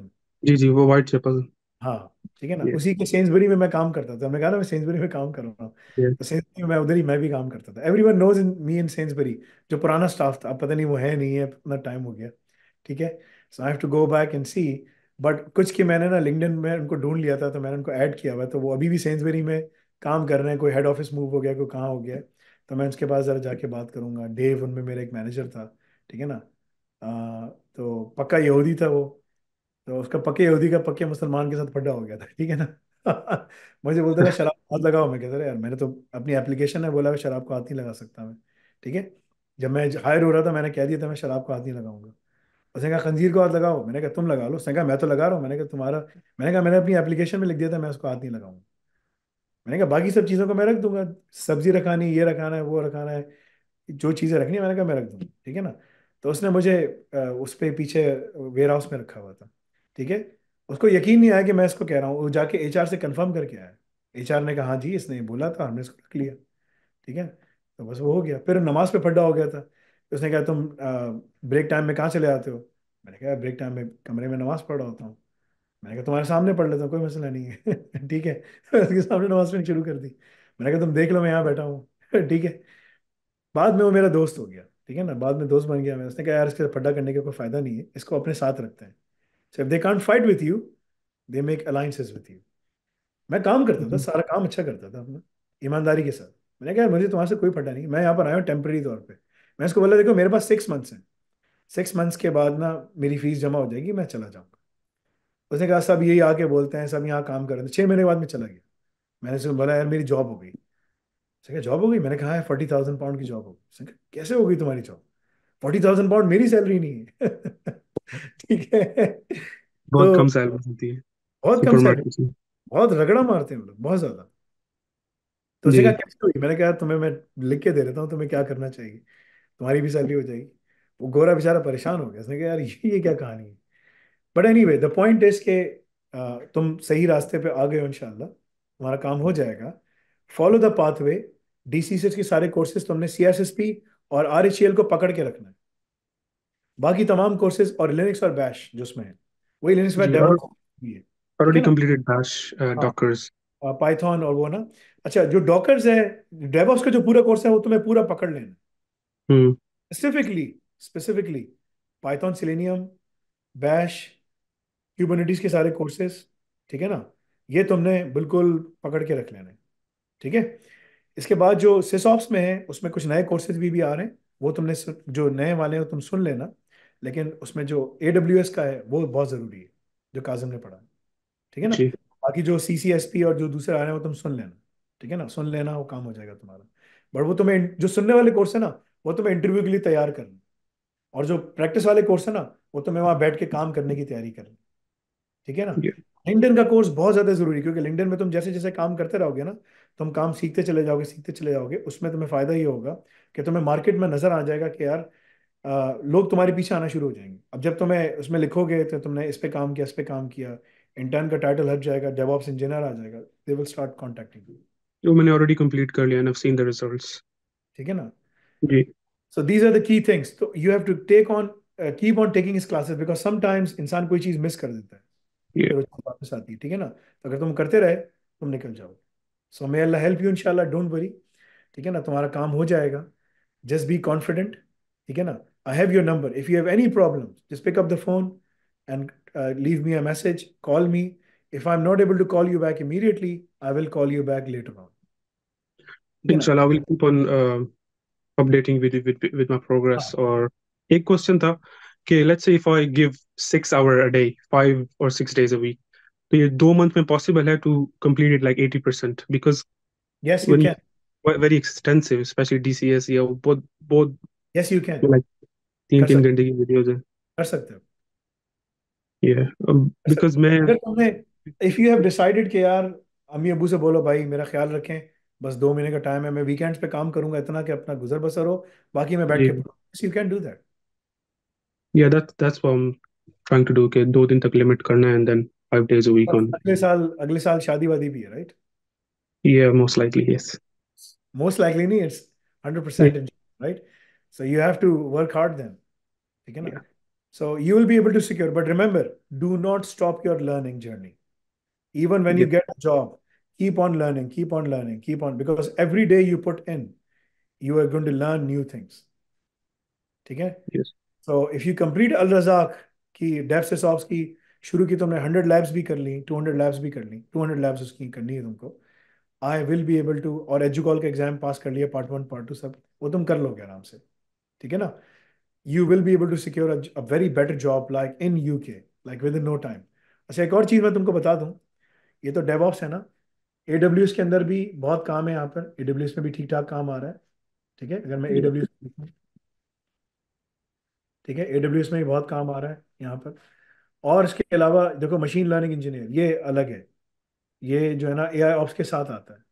GG, white chapel. हाँ ठीक है ना उसी के Sainsbury में मैं काम करता था मैं कहा ना मैं सेंसबरी में काम कर रहा हूँ तो सेंसबरी में उधर ही मैं भी काम करता था everyone knows in me in Sainsbury जो पुराना स्टाफ था अब पता नहीं वो है नहीं है इतना टाइम हो गया ठीक है so I have to go back and see but कुछ की मैंने ना लिंकडन में उनको ढूंढ लिया था तो मैंने उनको ऐड किया हुआ तो वो अभी भी सेंसबरी में काम कर रहे हैं कोई हेड ऑफिस मूव हो गया कोई कहाँ हो गया तो मैं उसके पास ज़रा जाके बात करूंगा डेव उनमें मेरा एक मैनेजर था ठीक है ना आ, तो पक्का यहूदी था वो तो उसका पक्के यहूदी का पक्के मुसलमान के साथ फड्डा हो गया था ठीक है ना मुझे बोलता था शराब हाथ लगाओ मैं कहता यार मैंने तो अपनी एप्लीकेशन है बोला शराब को हाथ नहीं लगा सकता मैं ठीक है जब मैं हायर हो रहा था मैंने कह दिया था मैं शराब को हाथ नहीं लगाऊंगा उसने कहा खंजीर को हाथ लगाओ मैंने कहा तुम लगा लो उसने कहा मैं तो लगा रहा हूँ मैंने कहा तुम्हारा मैंने कहा मैंने अपनी एप्लीकेशन में लिख दिया था मैं उसको हाथ नहीं लगाऊंगा मैंने कहा बाकी सब चीज़ों को मैं रख दूंगा सब्जी रखानी ये रखाना है वो रखाना है जो चीज़ें रखनी है मैंने कहा मैं रख दूंगा ठीक है ना तो उसने मुझे उस पर पीछे वेयर हाउस में रखा हुआ था ठीक है उसको यकीन नहीं आया कि मैं इसको कह रहा हूँ वो जाके एच से कन्फर्म करके आया एच ने कहा हाँ जी इसने बोला था हमने इसको रख लिया ठीक है तो बस वो हो गया फिर नमाज पे फड्डा हो गया था उसने कहा तुम ब्रेक टाइम में कहाँ चले आते हो मैंने कहा ब्रेक टाइम में कमरे में नमाज़ पढ़ रहा होता हूँ मैंने कहा तुम्हारे सामने पढ़ लेता हूँ कोई मसला नहीं है ठीक है उसके सामने नमाज पढ़नी शुरू कर दी मैंने कहा तुम देख लो मैं यहाँ बैठा हूँ ठीक है बाद में वो मेरा दोस्त हो गया ठीक है ना बाद में दोस्त बन गया मैं उसने कहा यार इसके फड्डा करने का कोई फ़ायदा नहीं है इसको अपने साथ रखते हैं So if they can't fight with you, they make alliances with you. मैं काम करता था हम्म। सारा काम अच्छा करता था अपना ईमानदारी के साथ मैंने कहा मुझे तुम्हारे से कोई फटा नहीं मैं यहाँ पर आया हूँ टेम्प्रेरी तौर पे मैं इसको बोला देखो मेरे पास सिक्स मंथ्स हैं सिक्स मंथ्स के बाद ना मेरी फीस जमा हो जाएगी मैं चला जाऊँगा उसने कहा सब यही आके बोलते हैं सब यहाँ काम कर रहे हैं छः महीने के बाद मैं चला गया मैंने उसको बोला यार मेरी जॉब हो गई उसने कहा जॉब हो गई मैंने कहा है फोर्टी थाउजेंड पाउंड की जॉब हो गई उसने कहा कैसे हो गई तुम्हारी जॉब फोर्टी थाउजेंड पाउंड मेरी सैलरी नहीं है ठीक है बहुत तो, कम सैलरी होती है बहुत कम सैलरी बहुत रगड़ा मारते हैं मतलब बहुत ज्यादा तो उसने कहा कैसे हुई मैंने कहा तुम्हें मैं लिख के दे देता हूँ तुम्हें क्या करना चाहिए तुम्हारी भी सैलरी हो जाएगी वो गोरा बेचारा परेशान हो गया उसने कहा यार ये ये क्या कहानी है but anyway the point is के तुम सही रास्ते पे आ गए हो इनशाला तुम्हारा काम हो जाएगा follow the pathway D C के सारे कोर्सेज तुमने सी एस एस पी और आर एच एल को पकड़ के रखना है बाकी तमाम कोर्सेज और लिनक्स और बैश जो उसमें है वही Linux bash develop already completed bash dockers python और वो ना अच्छा जो डॉकर्स है डेवऑप्स का जो पूरा कोर्स है वो तुम्हें तो पूरा पकड़ लेना specifically specifically python selenium bash humanities के सारे कोर्सेस ठीक है ना ये तुमने बिल्कुल पकड़ के रख लेना ठीक है इसके बाद जो सिसऑप्स में है उसमें कुछ नए कोर्सेज भी भी आ रहे हैं वो तुमने जो नए वाले हैं तुम सुन लेना लेकिन उसमें जो ए का है वो बहुत ज़रूरी है जो काजम ने पढ़ा ठीक है ना बाकी जो सी सी एस पी और जो दूसरे आ रहे हैं वो तुम सुन लेना ठीक है ना सुन लेना वो काम हो जाएगा तुम्हारा बट वो तुम्हें जो सुनने वाले कोर्स है ना वो तुम्हें इंटरव्यू के लिए तैयार करना और जो प्रैक्टिस वाले कोर्स है ना वो तुम्हें वहां बैठ के काम करने की तैयारी करना ठीक है ना लिंकडिन का कोर्स बहुत ज्यादा जरूरी है क्योंकि लिंकडिन में तुम जैसे जैसे काम करते रहोगे ना तुम काम सीखते चले जाओगे सीखते चले जाओगे उसमें तुम्हें फायदा ही होगा कि तुम्हें मार्केट में नजर आ जाएगा कि यार लोग तुम्हारे पीछे आना शुरू हो जाएंगे अब जब तुम्हें उसमें लिखोगे तो तुमने इस पर काम किया इस पर काम किया इंटर्न का टाइटल हट जाएगा डेवऑप्स इंजीनियर आ जाएगा they will start contacting you जो मैंने ऑलरेडी कंप्लीट कर लिया सीन द रिजल्ट्स ठीक है ना जी so these are the key things तो you have to take on keep on taking his classes because sometimes इंसान कोई चीज मिस कर देता है वापस आती है ठीक है ना तो अगर तुम करते रहे तुम निकल जाओ so may Allah help you इंशाल्लाह डोंट वरी ठीक है ना तुम्हारा काम हो जाएगा जस्ट बी कॉन्फिडेंट ठीक है ना I have your number. If you have any problems, just pick up the phone and uh, leave me a message, call me. If I'm not able to call you back immediately, I will call you back later on. Inshallah, I will keep on uh, updating with, with with my progress. Ah. Or a question tha, okay, let's say if I give six hour a day, five or six days a week, तो ये दो month possible have to complete it like 80 percent. Because yes, you can very extensive, especially DCS या both बहुत yes you तीन तीन घंटे की videos है कर सकते हो ये बिकॉज मैं अगर तुमने इफ यू हैव डिसाइडेड कि यार अम्मी अबू से बोलो भाई मेरा ख्याल रखें बस दो महीने का टाइम है मैं वीकेंड्स पे काम करूंगा इतना कि अपना गुजर बसर हो बाकी मैं बैठ के यू कैन डू दैट या that that's what I am trying to do के दो दिन तक लिमिट करना है and then 5 days a week on अगले साल अगले साल शादी वादी भी है राइट या most likely yes most likely नहीं it's 100% right so you have to work hard then ठीक है ना so you will be able to secure but remember do not stop your learning journey even when you get a job keep on learning keep on learning keep on because every day you put in you are going to learn new things ठीक है so if you complete अल रजाक की डेफ से soft की शुरू की तुमने हंड्रेड लैब्स भी कर ली टू हंड्रेड लैब्स भी कर ली टू हंड्रेड लैब्स उसकी करनी है तुमको I will be able to और एजुकॉल का एग्जाम पास कर लिया पार्ट वन पार्ट टू सब वो तुम कर लोगे आराम से ठीक है ना will be able to secure a very better job like in U K like within no time अच्छा एक और चीज़ मैं तुमको बता दूँ ये तो डेवॉप्स है ना ए डब्ल्यू एस के अंदर भी बहुत काम है यहाँ पर ए डब्ल्यू एस में भी ठीक ठाक काम आ रहा है ठीक है अगर मैं ए डब्ल्यू ठीक है ए में भी बहुत काम आ रहा है यहाँ पर और इसके अलावा देखो मशीन लर्निंग इंजीनियर ये अलग है ये जो है ना ए आई ऑप्स के साथ आता है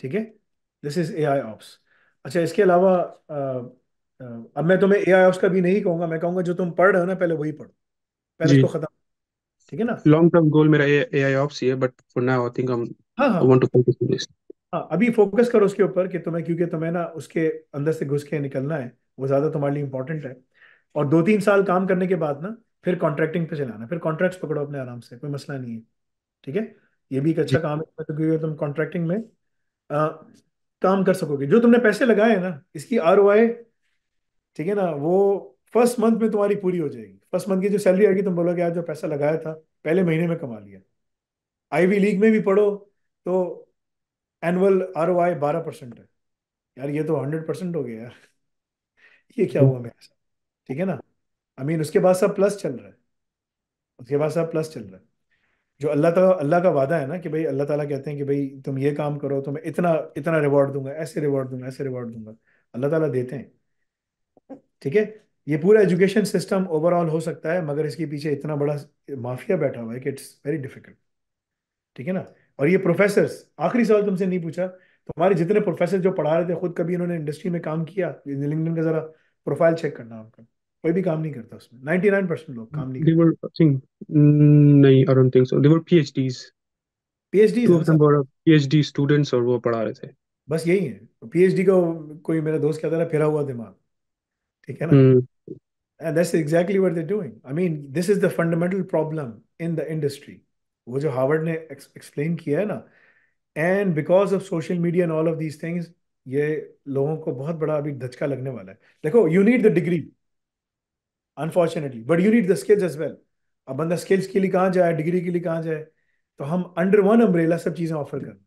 ठीक है this is A I ops अच्छा इसके अलावा अब मैं तुम्हें ए आई का भी नहीं कहूंगा मैं कहूंगा जो तुम पढ़ रहे हो ना पहले वही पढ़ो पहले उसको खत्म ठीक है ना लॉन्ग टर्म गोल मेरा ए आई ऑप्स ही है but for now I think I want to focus on this हाँ अभी फोकस करो उसके ऊपर कि तुम्हें क्योंकि तुम्हें ना उसके अंदर से घुस के निकलना है वो ज्यादा तुम्हारे लिए इंपॉर्टेंट है और दो तीन साल काम करने के बाद ना फिर कॉन्ट्रैक्टिंग पे चलाना फिर कॉन्ट्रैक्ट पकड़ो अपने आराम से कोई मसला नहीं है ठीक है ये भी एक अच्छा काम है तो क्योंकि तुम कॉन्ट्रैक्टिंग में आ, काम कर सकोगे जो तुमने पैसे लगाए ना इसकी आर ठीक है ना वो फर्स्ट मंथ में तुम्हारी पूरी हो जाएगी फर्स्ट मंथ की जो सैलरी आएगी तुम बोलोगे आज जो पैसा लगाया था पहले महीने में कमा लिया आईवी लीग में भी पढ़ो तो एनुअल आर ओ आई बारह परसेंट है यार ये तो हंड्रेड परसेंट हो गया यार ये क्या हुआ मेरे साथ ठीक है ना आई I मीन mean, उसके बाद सब प्लस चल रहा है उसके बाद सब प्लस चल रहा है जो अल्लाह ताला अल्लाह का वादा है ना कि भाई अल्लाह ताला कहते हैं कि भाई तुम ये काम करो तो मैं इतना इतना रिवॉर्ड दूंगा ऐसे रिवॉर्ड दूंगा ऐसे रिवॉर्ड दूंगा अल्लाह ताला देते हैं ठीक है ये पूरा एजुकेशन सिस्टम ओवरऑल हो सकता है मगर इसके पीछे इतना बड़ा माफिया बैठा हुआ है कि इट्स वेरी डिफिकल्ट ठीक है ना और ये प्रोफेसर आखिरी सवाल तुमसे नहीं पूछा तुम्हारे जितने प्रोफेसर जो पढ़ा रहे थे खुद कभी इन्होंने इंडस्ट्री में काम किया लिंगडन का जरा प्रोफाइल चेक करना आपका कोई भी काम नहीं करता उसमें 99 परसेंट लोग काम नहीं were, mm, नहीं I don't think so PhD two of them PhD students और वो पढ़ा रहे थे बस यही है पीएचडी का कोई मेरा दोस्त कहता था फिरा हुआ दिमाग ठीक है ना and that's exactly what they doing I mean this is the fundamental problem in the industry वो जो हार्वर्ड ने एक्सप्लेन किया है ना and because of social media and all of these things ये लोगों को बहुत बड़ा अभी धचका लगने वाला है देखो you need the degree unfortunately but you need the skills as well अब बंदा स्किल्स के लिए कहाँ जाए डिग्री के लिए कहाँ जाए तो हम अंडर वन अम्ब्रेला सब चीजें ऑफर कर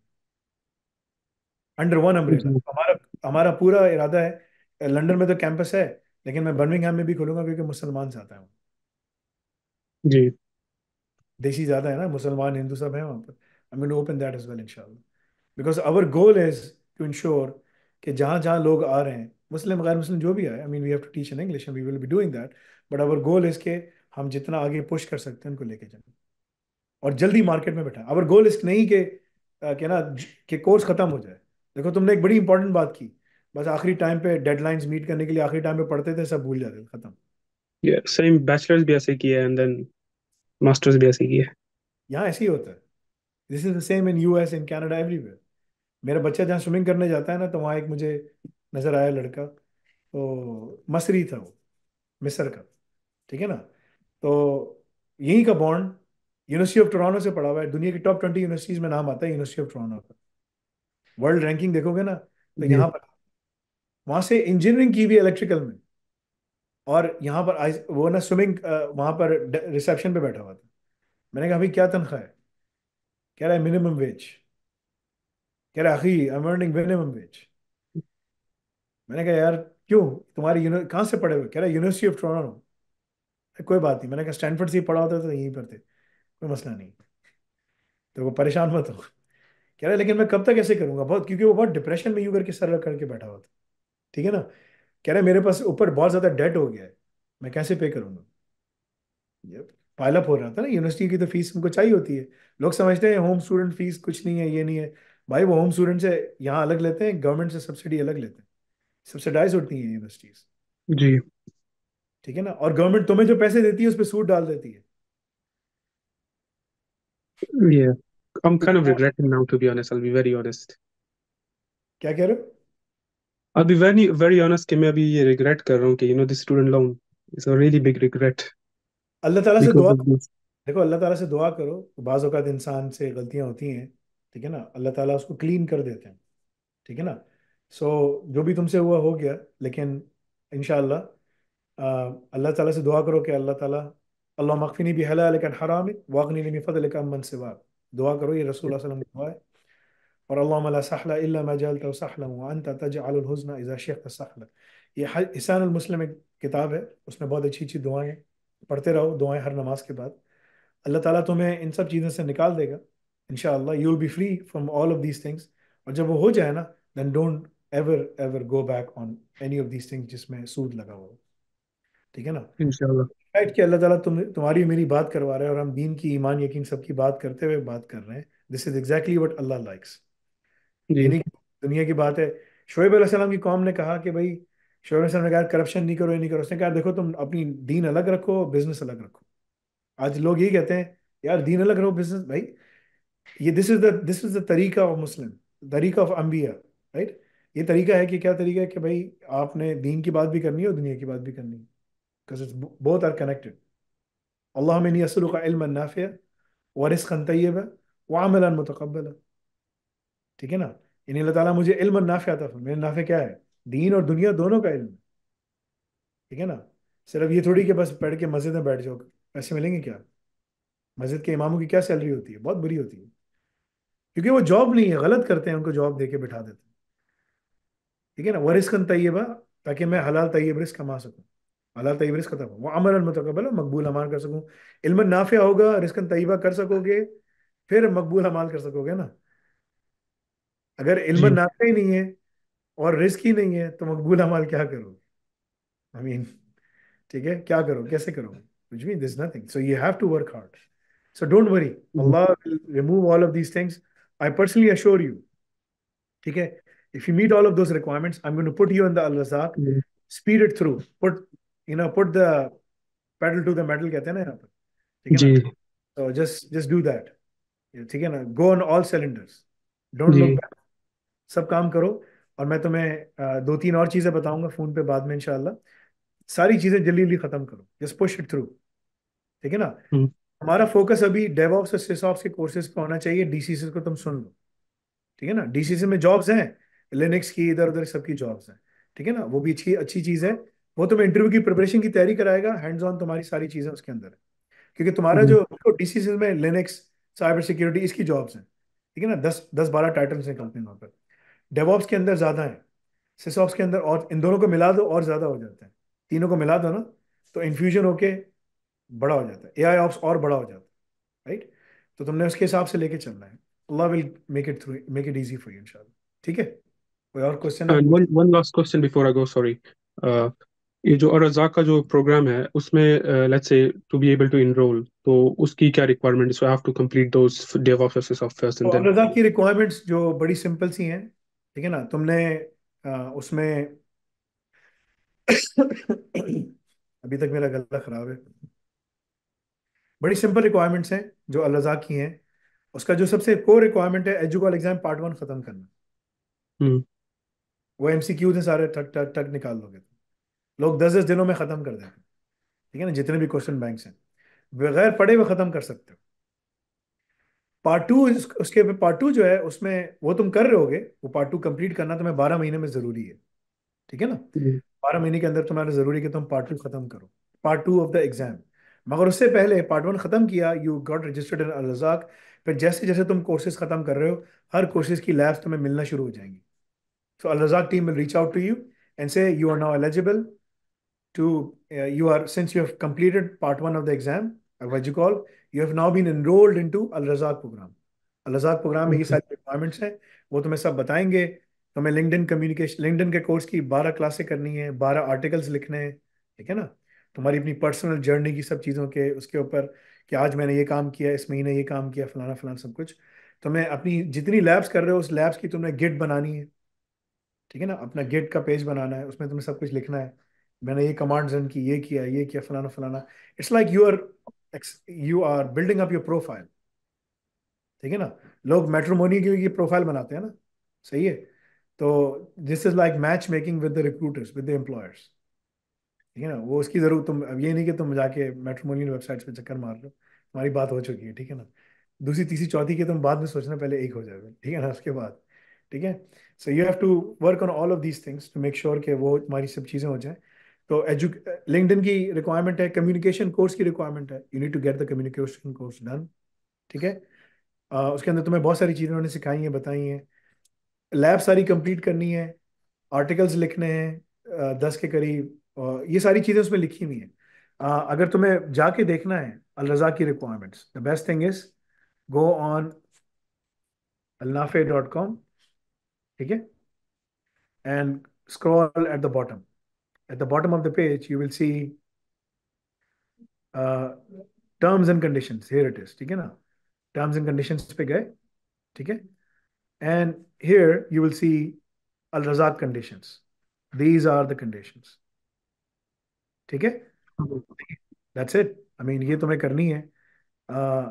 अंडर वन अम्ब्रेला हमारा हमारा पूरा इरादा है लंदन में तो कैंपस है लेकिन मैं बर्मिंगहाम में भी खोलूंगा क्योंकि मुसलमान से आता है जी देशी ज्यादा है ना मुसलमान हिंदू सब है वहां पर I mean open that is well इंशाल्लाह because our goal is to ensure कि जहां जहां लोग आ रहे हैं मुस्लिम गैर मुस्लिम जो भी आए I mean we have to teach in English and we will be doing that but our goal is के हम जितना आगे पुश कर सकते हैं उनको लेके जाए और जल्दी मार्केट में बैठा अवर गोल इज नहीं के के ना कि कोर्स खत्म हो जाए देखो तुमने एक बड़ी इंपॉर्टेंट बात की बस आखिरी टाइम पे डेडलाइंस मीट करने के लिए आखिरी टाइम पे पढ़ते थे सब भूल जाते थे खत्म या सेम बैचलर्स भी ऐसे किया एंड देन मास्टर्स भी ऐसे किया यहाँ ऐसे ही होता है this is the same in US in Canada everywhere मेरा बच्चा जहाँ स्विमिंग करने जाता है ना तो वहाँ एक मुझे नजर आया लड़का तो मसरी था वो मिसर का ठीक है ना तो यहीं का बॉन्ड यूनिवर्सिटी ऑफ टोरानो से पढ़ा हुआ है दुनिया की टॉप ट्वेंटी यूनिवर्सिटीज में नाम आता है यूनिवर्सिटी ऑफ टोरानो का वर्ल्ड रैंकिंग देखोगे ना तो यहाँ पर वहां से इंजीनियरिंग की भी इलेक्ट्रिकल में और यहाँ पर वो ना स्विमिंग वहां पर रिसेप्शन पे बैठा हुआ था मैंने कहा अभी क्या तनख्वाह है कह रहा है मिनिमम वेज कह रहा अखी I am earning minimum wage मैंने कहा यार क्यों तुम्हारी कहाँ से पढ़े हुए कह रहा है यूनिवर्सिटी ऑफ टोरंटो कोई बात नहीं मैंने कहा स्टैंडफर्ड से ही पढ़ा होता तो यहीं पर थे कोई मसला नहीं तो वो परेशान मत हो कह रहा है लेकिन मैं कब तक ऐसे करूंगा बहुत क्योंकि वो बहुत डिप्रेशन में यू करके सर करके बैठा हुआ था ठीक है ना कह रहा है मेरे पास ऊपर बहुत ज़्यादा डेट हो गया है मैं कैसे पे करूंगा ये पायलअप हो रहा था ना यूनिवर्सिटी की तो फीस हमको चाहिए होती है लोग समझते हैं होम स्टूडेंट फीस कुछ नहीं है ये नहीं है भाई वो होम स्टूडेंट से यहाँ अलग लेते हैं गवर्नमेंट से सब्सिडी अलग लेते हैं सब्सिडाइज होती है यूनिवर्सिटीज जी ठीक है ना और गवर्नमेंट तुम्हें जो पैसे देती है उस पर सूट डाल देती है Yeah, I'm kind of regretting now, to be honest. I'll be very honest. क्या कह रहे हो I'll be very very honest कि मैं अभी ये regret कर रहा हूँ कि you know this student loan is a really big regret. अल्लाह ताला से दुआ देखो अल्लाह ताला से दुआ करो बाज़ों का इंसान से गलतियाँ होती हैं ठीक है ना अल्लाह ताला उसको clean कर देते हैं ठीक है ना so, जो भी तुमसे हुआ हो गया लेकिन इन्शाअल्लाह अल्लाह ताला से दुआ करो कि अल्लाह ताला अल्लाह मखफिनी भी हलाल लेकिन हराम वाकनी फतल का अमन सिवा दुआ करो ये रसूल अल्लाह सल्लम की दुआ है और अल्लाह ला सहला इल्ला मा जलता सहला तजअल अल इजा सहला ये ईसान अल मुस्लिम एक किताब है उसमें बहुत अच्छी अच्छी दुआएं पढ़ते रहो दुआएं हर नमाज के बाद अल्लाह ताला तुम्हें इन सब चीज़ों से निकाल देगा in you will be free from all of these things और जब वो हो जाए ना then don't ever ever go back on any of these things जिसमें सूद लगा हुआ ठीक है ना इनशाला राइट कि अल्लाह ताला तुम तुम्हारी मेरी बात करवा रहे हैं और हम दीन की ईमान यकीन सबकी बात करते हुए बात कर रहे हैं this is exactly what Allah likes जी दुनिया की बात है शोएब अलैहिस्सलाम की कौम ने कहा कि भाई शोएब अलैहिस्सलाम ने कहा करप्शन नहीं करो ये नहीं करो उसने कहा देखो तुम अपनी दीन अलग रखो बिजनेस अलग रखो आज लोग यही कहते हैं यार दीन अलग रखो बिजनेस भाई ये this is the this is the तरीका ऑफ मुस्लिम तरीका ऑफ अम्बिया राइट ये तरीका है कि क्या तरीका है कि भाई आपने दीन की बात भी करनी है और दुनिया की बात भी करनी है because it's both are connected Allah मिनी असल का इल्म नाफिया वारिस खन तय्यब वामला मतकबला ठीक है ना इन अल्लाह मुझे इल्म और नाफे आता मेरे नाफे क्या है दीन और दुनिया दोनों का इल्म ठीक है ना सिर्फ ये थोड़ी कि बस पढ़ के मस्जिद में बैठ जाओ पैसे मिलेंगे क्या मस्जिद के इमामों की क्या सैलरी होती है बहुत बुरी होती है क्योंकि वो जॉब नहीं है गलत करते हैं उनको जॉब दे के बिठा देते हैं ठीक है ना वह रिस्क तय्यबा ताकि मैं हलाल तयब रिस्क कमा सकूँ हलाल तय्यब रिस्क खत्म वो अमर मतकबल मकबूल अमाल कर सकूँ इल्म नाफे होगा रिस्कन तय्यबा कर सकोगे फिर मकबूल अमाल कर सकोगे ना अगर इल्म नाता ही नहीं है और रिस्क ही नहीं है तो मकबूल अमाल क्या करो आई मीन ठीक है क्या करो कैसे करो कुछ भी this nothing so you have to work hard so don't worry Allah remove all of these things I personally assure you ठीक है if you meet all of those requirements I am going to put you in the अलसा speed it through put you no put the pedal to the metal कहते हैं ना यहाँ पर ठीक है ना so just just do that ठीक है ना go on all cylinders don't look back सब काम करो और मैं तुम्हें दो तीन और चीज़ें बताऊंगा फ़ोन पे बाद में इनशाला सारी चीज़ें जल्दी जल्दी ख़त्म करो जस्ट पुश इट थ्रू ठीक है ना हम्म। हमारा फोकस अभी डेवऑप्स और सिसऑप्स के कोर्सेज पे होना चाहिए डीसीसी को तुम सुन लो ठीक है ना डीसीसी में जॉब्स हैं लिनक्स की इधर उधर सबकी जॉब्स हैं ठीक है ना वो भी अच्छी अच्छी चीज़ है वो तुम्हें इंटरव्यू की प्रिपरेशन की तैयारी कराएगा हैंड्स ऑन तुम्हारी सारी चीज़ें उसके अंदर है क्योंकि तुम्हारा हम्म। जो डीसीसी में लिनक्स साइबर सिक्योरिटी इसकी जॉब्स हैं ठीक है ना दस दस बारह टाइटल्स हैं कंपनी वहाँ पर डेवॉप्स के अंदर ज़्यादा है सिसॉप्स के अंदर और इन दोनों को मिला दो और ज़्यादा हो जाता है तीनों को मिला दो ना तो इन्फ्यूजन होके बड़ा हो जाता है ए ऑप्स और बड़ा हो जाता है राइट तो तुमने उसके हिसाब से लेके चलना है Allah will make it through make it easy for you इनशा ठीक है कोई और question one last question before I go sorry ये जो अरजा का जो प्रोग्राम है उसमें let's say to be able to enroll तो उसकी क्या requirement so I have to complete those dev of DevOps and then अरजा की रिक्वायरमेंट्स जो बड़ी सिंपल सी हैं ठीक है ना तुमने आ, उसमें अभी तक मेरा गला खराब है बड़ी सिंपल रिक्वायरमेंट्स हैं जो अलजा की हैं उसका जो सबसे कोर रिक्वायरमेंट है एजुकल एग्जाम पार्ट वन खत्म करना हम्म। वो एमसीक्यूज थे सारे ठक ठक ठक निकाल लोगे लोग दस दस दिनों में खत्म कर देंगे ठीक है ना जितने भी क्वेश्चन बैंक हैं बगैर पढ़े हुए खत्म कर सकते हो पार्ट टू उसके पार्ट टू जो है उसमें वो तुम कर रहे होगे वो पार्ट टू कंप्लीट करना तुम्हें बारह महीने में जरूरी है ठीक है ना बारह महीने के अंदर तुम्हारा जरूरी है कि तुम पार्ट टू खत्म करो part two of the exam मगर उससे पहले पार्ट वन खत्म किया यू गॉट रजिस्टर्ड इन अलजाक फिर जैसे जैसे तुम कोर्सेज खत्म कर रहे हो हर कोर्सेज की लैब्स तुम्हें मिलना शुरू हो जाएंगी सो अलजाक team will reach out to you and say you are now eligible to you are since you have completed part one of the exam Uh, what you call, you have now been enrolled into Al Razak program. Al Razak program में ये सारी requirements हैं वो तुम्हें सब बताएंगे तुम्हें LinkedIn communication LinkedIn के कोर्स की बारह क्लासें करनी है बारह आर्टिकल्स लिखने हैं ठीक है ना तुम्हारी अपनी पर्सनल जर्नी की सब चीज़ों के उसके ऊपर कि आज मैंने ये काम किया इस महीने ये काम किया फलाना फलाना सब कुछ तुम्हें अपनी जितनी लैब्स कर रहे हो उस लैब्स की तुमने गिट बनानी है ठीक है ना अपना गिट का पेज बनाना है उसमें तुम्हें सब कुछ लिखना है मैंने ये कमांड रन की ये किया ये किया फलाना फलाना it's like you are you are building up your profile ठीक है ना लोग मेट्रोमोनी की प्रोफाइल बनाते हैं ना सही है तो this is like match making with the recruiters with the employers ठीक है ना वो उसकी जरूरत तुम अब ये नहीं कि तुम जाके मेट्रोमोनियन वेबसाइट्स पे चक्कर मार लो हमारी बात हो चुकी है ठीक है ना दूसरी तीसरी चौथी की तुम बाद में सोचना पहले एक हो जाएगा ठीक है ना उसके बाद ठीक है so you have to work on all of these things to make sure कि वो तुम्हारी सब चीज़ें हो जाएँ तो एजु लिंकडिन की रिक्वायरमेंट है कम्युनिकेशन कोर्स की रिक्वायरमेंट है you need to get the communication course done ठीक है उसके अंदर तुम्हें बहुत सारी चीज़ें उन्होंने सिखाई हैं बताई हैं लैब सारी कंप्लीट करनी है आर्टिकल्स लिखने हैं दस के करीब और ये सारी चीज़ें उसमें लिखी हुई हैं अगर तुम्हें जाके देखना है अलरजा की requirements the best thing is go on अलनाफे डॉट कॉम ठीक है and scroll at the bottom at the bottom of the page, you will see terms and condition here it is ठीक है ना टर्म्स एंड कंडीशन पे गए ठीक है and here you will see अल रजाक condition these are the condition ठीक है दैट्स इट आई मीन ये तुम्हें करनी है uh,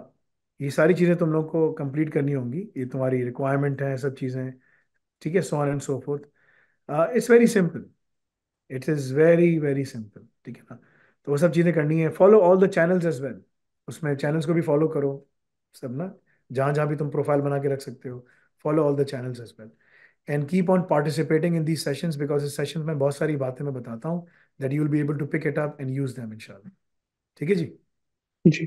ये सारी चीज़ें तुम लोग को कंप्लीट करनी होंगी ये तुम्हारी रिक्वायरमेंट है सब चीज़ें ठीक है so on and so forth it's very simple it is very very simple ठीक है ना तो वो सब चीज़ें करनी है follow all the channels as well उसमें चैनल्स को भी फॉलो करो सब ना जहां जहां भी तुम प्रोफाइल बना के रख सकते हो follow all the channels as well and keep on participating in these session because इस सेशन में बहुत सारी बातें मैं बताता हूँ that you'll be able to pick it up and use them इंशाल्लाह ठीक है जी जी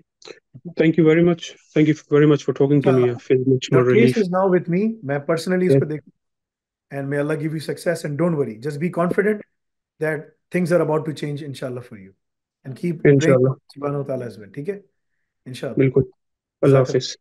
thank you very much thank you very much for talking to me I feel much more relief relief is now with me मैं personally yeah. इसको देख and may Allah give you success and don't worry just be confident that things are about to change, inshallah, for you. And keep inshallah. Subhanahu wa ta'ala's will. Okay? Inshallah. Bilkul. Allah Hafiz.